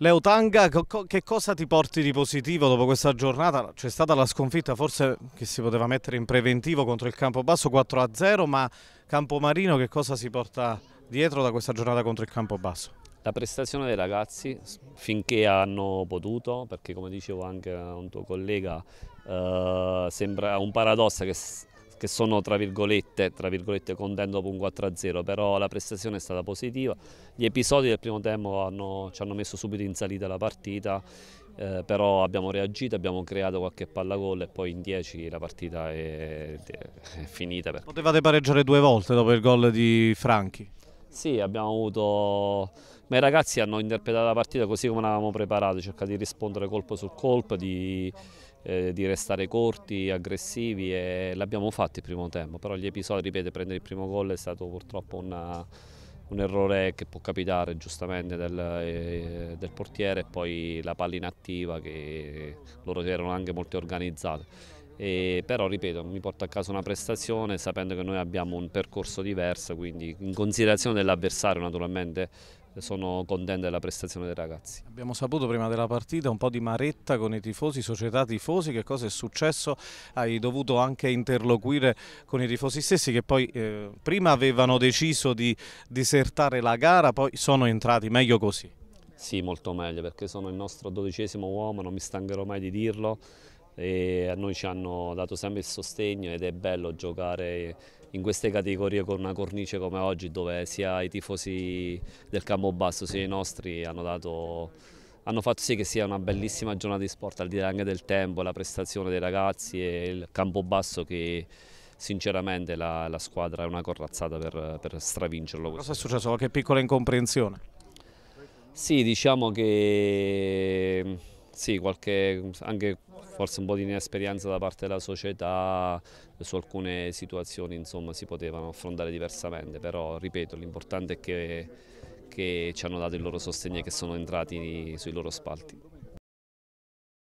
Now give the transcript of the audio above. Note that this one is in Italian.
Leo Tanga, che cosa ti porti di positivo dopo questa giornata? C'è stata la sconfitta forse che si poteva mettere in preventivo contro il Campobasso 4-0, ma Campomarino che cosa si porta dietro da questa giornata contro il Campobasso? La prestazione dei ragazzi finché hanno potuto, perché come dicevo anche un tuo collega, eh, sembra un paradosso che che sono tra virgolette, tra virgolette contento dopo un 4-0, però la prestazione è stata positiva. Gli episodi del primo tempo hanno, ci hanno messo subito in salita la partita, eh, però abbiamo reagito, abbiamo creato qualche palla gol e poi in 10 la partita è, è finita. Per... Potevate pareggiare due volte dopo il gol di Franchi? Sì, abbiamo avuto... ma i ragazzi hanno interpretato la partita così come l'avevamo preparato, cercando di rispondere colpo su colpo, di, eh, di restare corti, aggressivi e l'abbiamo fatto il primo tempo, però gli episodi, ripeto, prendere il primo gol è stato purtroppo una, un errore che può capitare giustamente del, eh, del portiere e poi la palla inattiva che loro erano anche molto organizzate e però ripeto mi porto a casa una prestazione sapendo che noi abbiamo un percorso diverso quindi in considerazione dell'avversario naturalmente sono contento della prestazione dei ragazzi. Abbiamo saputo prima della partita un po' di maretta con i tifosi, società tifosi, che cosa è successo? Hai dovuto anche interloquire con i tifosi stessi che poi eh, prima avevano deciso di disertare la gara, poi sono entrati, meglio così? Sì, molto meglio perché sono il nostro dodicesimo uomo, non mi stancherò mai di dirlo e a noi ci hanno dato sempre il sostegno ed è bello giocare in queste categorie con una cornice come oggi dove sia i tifosi del campo basso sia i nostri hanno, dato, hanno fatto sì che sia una bellissima giornata di sport al di là anche del tempo, la prestazione dei ragazzi e il campo basso che sinceramente la, la, squadra è una corrazzata per, per stravincerlo. Cosa è successo? Che piccola incomprensione? Sì, diciamo che sì, qualche, anche forse un po' di inesperienza da parte della società su alcune situazioni insomma, si potevano affrontare diversamente, però ripeto l'importante è che, che ci hanno dato il loro sostegno e che sono entrati sui loro spalti.